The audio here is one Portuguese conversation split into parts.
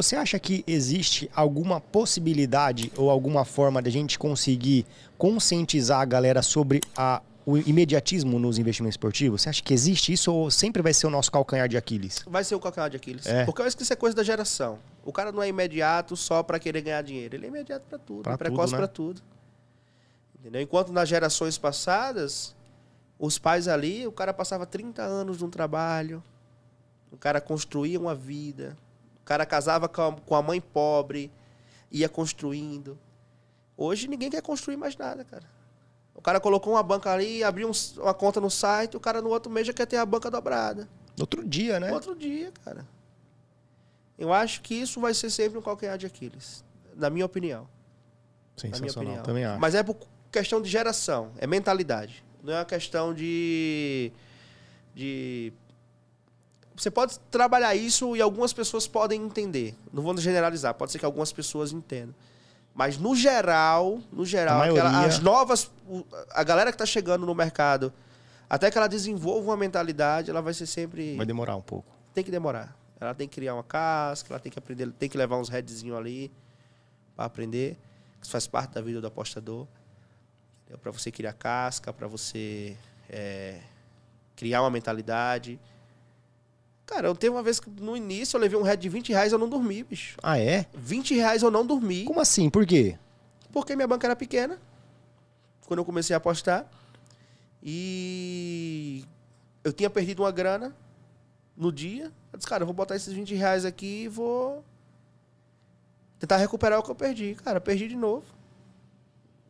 Você acha que existe alguma possibilidade ou alguma forma de a gente conseguir conscientizar a galera sobre a, o imediatismo nos investimentos esportivos? Você acha que existe isso ou sempre vai ser o nosso calcanhar de Aquiles? Vai ser o calcanhar de Aquiles. É. Porque eu acho que isso é coisa da geração. O cara não é imediato só para querer ganhar dinheiro. Ele é imediato para tudo, pra é precoce né? para tudo. Entendeu? Enquanto nas gerações passadas, os pais ali, o cara passava 30 anos num trabalho, o cara construía uma vida, cara casava com a, com a mãe pobre, ia construindo. Hoje ninguém quer construir mais nada, cara. O cara colocou uma banca ali, abriu um, uma conta no site, o cara no outro mês já quer ter a banca dobrada. Outro dia, né? Outro dia, cara. Eu acho que isso vai ser sempre um calcanhar de Aquiles, na minha opinião. Sensacional, minha opinião. também acho. Mas é por questão de geração, é mentalidade. Não é uma questão de, de você pode trabalhar isso e algumas pessoas podem entender. Não vou generalizar, pode ser que algumas pessoas entendam. Mas no geral, no geral, maioria... aquela, as novas. A galera que está chegando no mercado, até que ela desenvolva uma mentalidade, ela vai ser sempre. Vai demorar um pouco. Tem que demorar. Ela tem que criar uma casca, ela tem que aprender, tem que levar uns headzinhos ali para aprender. Isso faz parte da vida do apostador. Para você criar casca, para você é, criar uma mentalidade. Cara, eu teve uma vez que no início eu levei um red de 20 reais e eu não dormi, bicho. Ah, é? 20 reais eu não dormi. Como assim? Por quê? Porque minha banca era pequena. Quando eu comecei a apostar. E eu tinha perdido uma grana no dia. Eu disse, cara, eu vou botar esses 20 reais aqui e vou tentar recuperar o que eu perdi. Cara, perdi de novo.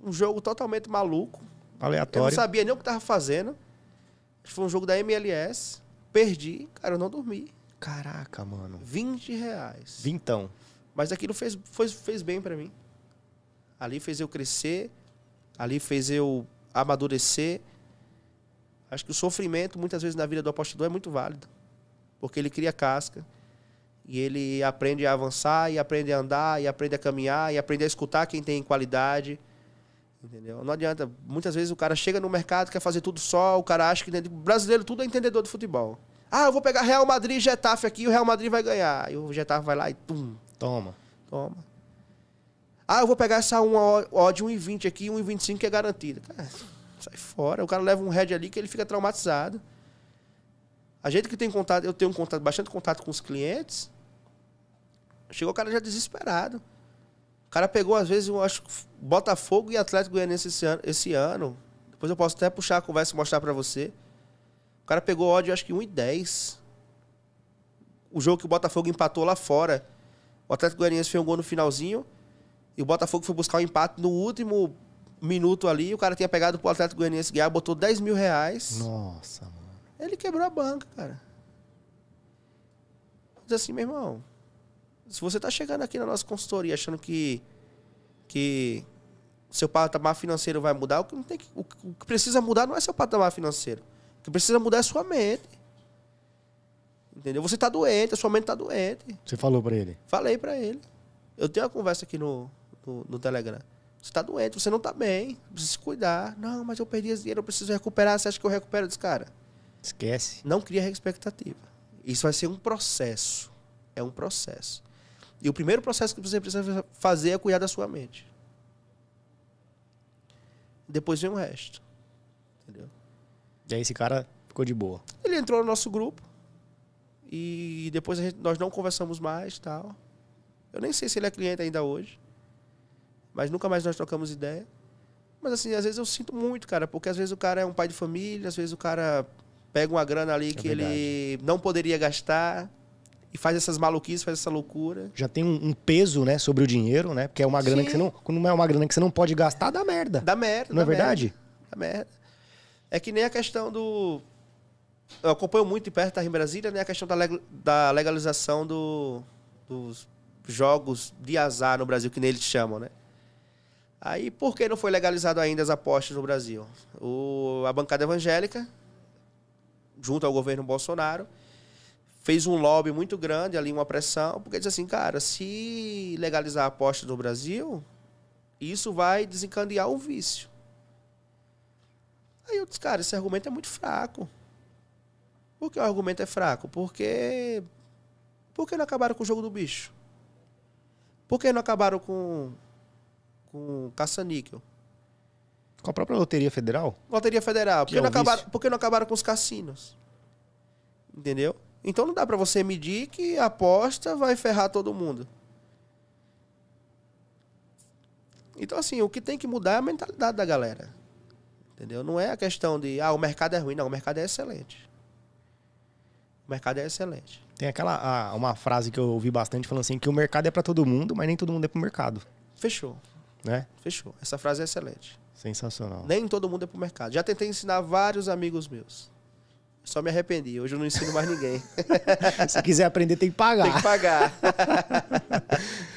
Um jogo totalmente maluco. Aleatório. Eu não sabia nem o que tava fazendo. Foi um jogo da MLS. Perdi, cara, eu não dormi. Caraca, mano. 20 reais. Vintão. Mas aquilo fez, fez, fez bem para mim. Ali fez eu crescer, ali fez eu amadurecer. Acho que o sofrimento, muitas vezes, na vida do apostador é muito válido. Porque ele cria casca. E ele aprende a avançar, e aprende a andar, e aprende a caminhar, e aprende a escutar quem tem qualidade Entendeu? Não adianta. Muitas vezes o cara chega no mercado, quer fazer tudo só, o cara acha que O brasileiro tudo é entendedor de futebol. Ah, eu vou pegar Real Madrid e Getafe aqui, o Real Madrid vai ganhar. E o Getafe vai lá e tum. Toma. Toma. Ah, eu vou pegar essa odd 1,20 aqui, 1,25 que é garantida. sai fora. O cara leva um head ali que ele fica traumatizado. A gente que tem contato, eu tenho contato, bastante contato com os clientes. Chegou o cara já desesperado. O cara pegou, às vezes, eu acho, Botafogo e Atlético Goianiense esse ano, esse ano. Depois eu posso até puxar a conversa e mostrar para você. O cara pegou ódio, acho que 1,10. O jogo que o Botafogo empatou lá fora. O Atlético Goianiense fez um gol no finalzinho. E o Botafogo foi buscar o um empate no último minuto ali. O cara tinha pegado pro Atlético Goianiense ganhar, botou 10 mil reais. Nossa, mano. Ele quebrou a banca, cara. Diz assim, meu irmão, se você está chegando aqui na nossa consultoria achando que que seu patamar financeiro vai mudar, o que, tem que, o que precisa mudar não é seu patamar financeiro. O que precisa mudar é sua mente. Entendeu? Você está doente, a sua mente está doente. Você falou para ele? Falei para ele. Eu tenho uma conversa aqui no, no, no Telegram. Você está doente, você não está bem, precisa se cuidar. Não, mas eu perdi esse dinheiro, eu preciso recuperar. Você acha que eu recupero? Eu disse, cara. Esquece. Não cria expectativa. Isso vai ser um processo. É um processo. E o primeiro processo que você precisa fazer é cuidar da sua mente. Depois vem o resto. Entendeu? E aí esse cara ficou de boa. Ele entrou no nosso grupo. E depois gente, nós não conversamos mais tal. Eu nem sei se ele é cliente ainda hoje. Mas nunca mais nós trocamos ideia. Mas assim, às vezes eu sinto muito, cara, porque às vezes o cara é um pai de família, às vezes o cara pega uma grana ali é que verdade. ele não poderia gastar e faz essas maluquices, faz essa loucura. Já tem um, um peso, né, sobre o dinheiro, né? Porque é uma grana Sim. que você não. Quando é uma grana que você não pode gastar, dá merda. Dá merda. Não é dá é verdade? Dá merda. É que nem a questão do. Eu acompanho muito de perto tá, em Brasília, né? A questão da, leg... da legalização do... dos jogos de azar no Brasil, que nem eles chamam, né? Aí por que não foi legalizado ainda as apostas no Brasil? O, a bancada evangélica, junto ao governo Bolsonaro, fez um lobby muito grande ali, uma pressão, porque diz assim, cara, se legalizar a aposta no Brasil, isso vai desencadear o vício. Aí eu disse, cara, esse argumento é muito fraco. Por que o argumento é fraco? Porque. Por que não acabaram com o jogo do bicho? Por que não acabaram com. com caça-níquel? Com a própria Loteria Federal? Loteria Federal. Por que, é não, acabaram, por que não acabaram com os cassinos? Entendeu? Então não dá para você medir que a aposta vai ferrar todo mundo. Então, assim, o que tem que mudar é a mentalidade da galera. Entendeu? Não é a questão de, ah, o mercado é ruim. Não, o mercado é excelente. O mercado é excelente. Tem aquela uma frase que eu ouvi bastante falando assim, que o mercado é para todo mundo, mas nem todo mundo é para o mercado. Fechou. Né? Fechou. Essa frase é excelente. Sensacional. Nem todo mundo é para o mercado. Já tentei ensinar vários amigos meus. Só me arrependi. Hoje eu não ensino mais ninguém. Se quiser aprender, tem que pagar. Tem que pagar.